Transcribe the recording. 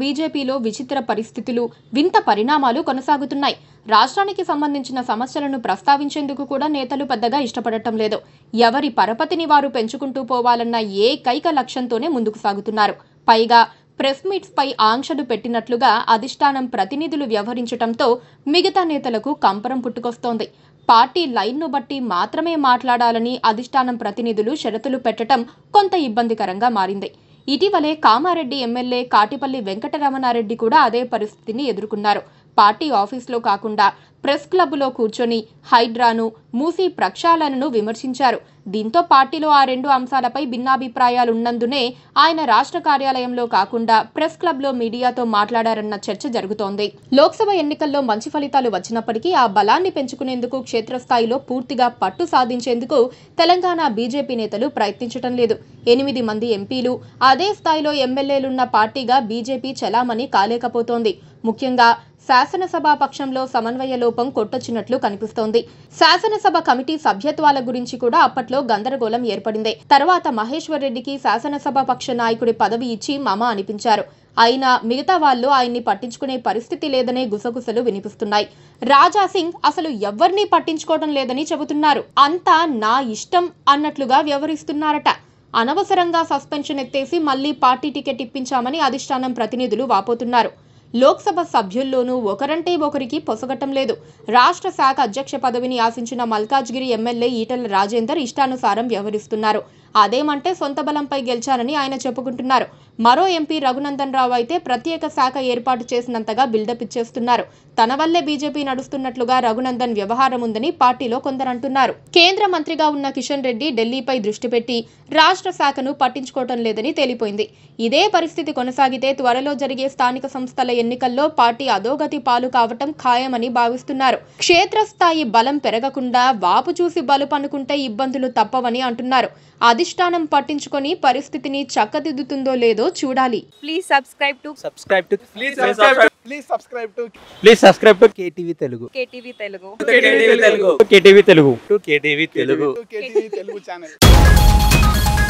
బీజేపీలో విచిత్ర పరిస్థితులు వింత పరిణామాలు కొనసాగుతున్నాయి రాష్ట్రానికి సంబంధించిన సమస్యలను ప్రస్తావించేందుకు కూడా నేతలు పెద్దగా ఇష్టపడటం లేదు ఎవరి పరపతిని వారు పెంచుకుంటూ పోవాలన్న ఏకైక లక్ష్యంతోనే ముందుకు సాగుతున్నారు పైగా ప్రెస్ మీట్స్పై ఆంక్షలు పెట్టినట్లుగా అధిష్టానం ప్రతినిధులు వ్యవహరించడంతో మిగతా నేతలకు కంపరం పుట్టుకొస్తోంది పార్టీ లైన్ను బట్టి మాత్రమే మాట్లాడాలని అధిష్టానం ప్రతినిధులు షరతులు పెట్టడం కొంత ఇబ్బందికరంగా మారింది ఇటీవలే కామారెడ్డి ఎమ్మెల్యే కాటిపల్లి వెంకటరమణారెడ్డి కూడా అదే పరిస్థితిని ఎదుర్కొన్నారు పార్టీ ఆఫీస్లో కాకుండా ప్రెస్ క్లబ్లో కూర్చొని హైడ్రాను మూసీ ప్రక్షాళనను విమర్శించారు దీంతో పార్టీలో ఆ రెండు అంశాలపై భిన్నాభిప్రాయాలున్నందునే ఆయన రాష్ట్ర కార్యాలయంలో కాకుండా ప్రెస్ క్లబ్లో మీడియాతో మాట్లాడారన్న చర్చ జరుగుతోంది లోక్సభ ఎన్నికల్లో మంచి ఫలితాలు వచ్చినప్పటికీ ఆ బలాన్ని పెంచుకునేందుకు క్షేత్రస్థాయిలో పూర్తిగా పట్టు సాధించేందుకు తెలంగాణ బీజేపీ నేతలు ప్రయత్నించటం లేదు ఎనిమిది మంది ఎంపీలు అదే స్థాయిలో ఎమ్మెల్యేలున్న పార్టీగా బీజేపీ చలామణి కాలేకపోతోంది ముఖ్యంగా శాసనసభ పక్షంలో సమన్వయ లోపం కొట్టొచ్చినట్లు కనిపిస్తోంది శాసనసభ కమిటీ సభ్యత్వాల గురించి కూడా అప్పట్లో గందరగోళం ఏర్పడింది తర్వాత మహేశ్వర్ రెడ్డికి శాసనసభ పక్ష నాయకుడి పదవి ఇచ్చి మమ అనిపించారు అయినా మిగతా వాళ్ళు ఆయన్ని పట్టించుకునే పరిస్థితి లేదనే గుసగుసలు వినిపిస్తున్నాయి రాజా సింగ్ అసలు ఎవరిని పట్టించుకోవడం లేదని చెబుతున్నారు అంతా నా ఇష్టం అన్నట్లుగా వ్యవహరిస్తున్నారట అనవసరంగా సస్పెన్షన్ ఎత్తేసి మళ్లీ పార్టీ టికెట్ ఇప్పించామని అధిష్టానం ప్రతినిధులు వాపోతున్నారు లోక్సభ సభ్యుల్లోనూ ఒకరంటే ఒకరికి పొసగటం లేదు రాష్ట్ర శాఖ అధ్యక్ష పదవిని ఆశించిన మల్కాజ్గిరి ఎమ్మెల్యే ఈటల రాజేందర్ ఇష్టానుసారం వ్యవహరిస్తున్నారు అదేమంటే సొంత బలంపై గెలిచానని ఆయన చెప్పుకుంటున్నారు మరో ఎంపీ రఘునందన్ రావు అయితే ప్రత్యేక శాఖ ఏర్పాటు చేసినంతగా బిల్డప్ ఇచ్చేస్తున్నారు తన వల్లే బీజేపీ నడుస్తున్నట్లుగా రఘునందన్ వ్యవహారం ఉందని పార్టీలో కొందరంటున్నారు కేంద్ర మంత్రిగా ఉన్న కిషన్ రెడ్డి ఢిల్లీపై దృష్టి పెట్టి రాష్ట్ర శాఖను పట్టించుకోవటం లేదని తేలిపోయింది ఇదే పరిస్థితి కొనసాగితే త్వరలో జరిగే స్థానిక సంస్థల ఎన్నికల్లో పార్టీ అధోగతి పాలు కావటం ఖాయమని భావిస్తున్నారు క్షేత్రస్థాయి బలం పెరగకుండా వాపు చూసి బలుపనుకుంటే ఇబ్బందులు తప్పవని అంటున్నారు అధిష్టానం పట్టించుకొని పరిస్థితిని చక్కదిద్దుతుందో లేదో వస్తుందో చూడాలి please subscribe to subscribe to please subscribe please subscribe to please subscribe to KTV Telugu KTV Telugu KTV Telugu KTV Telugu to KTV Telugu KTV Telugu channel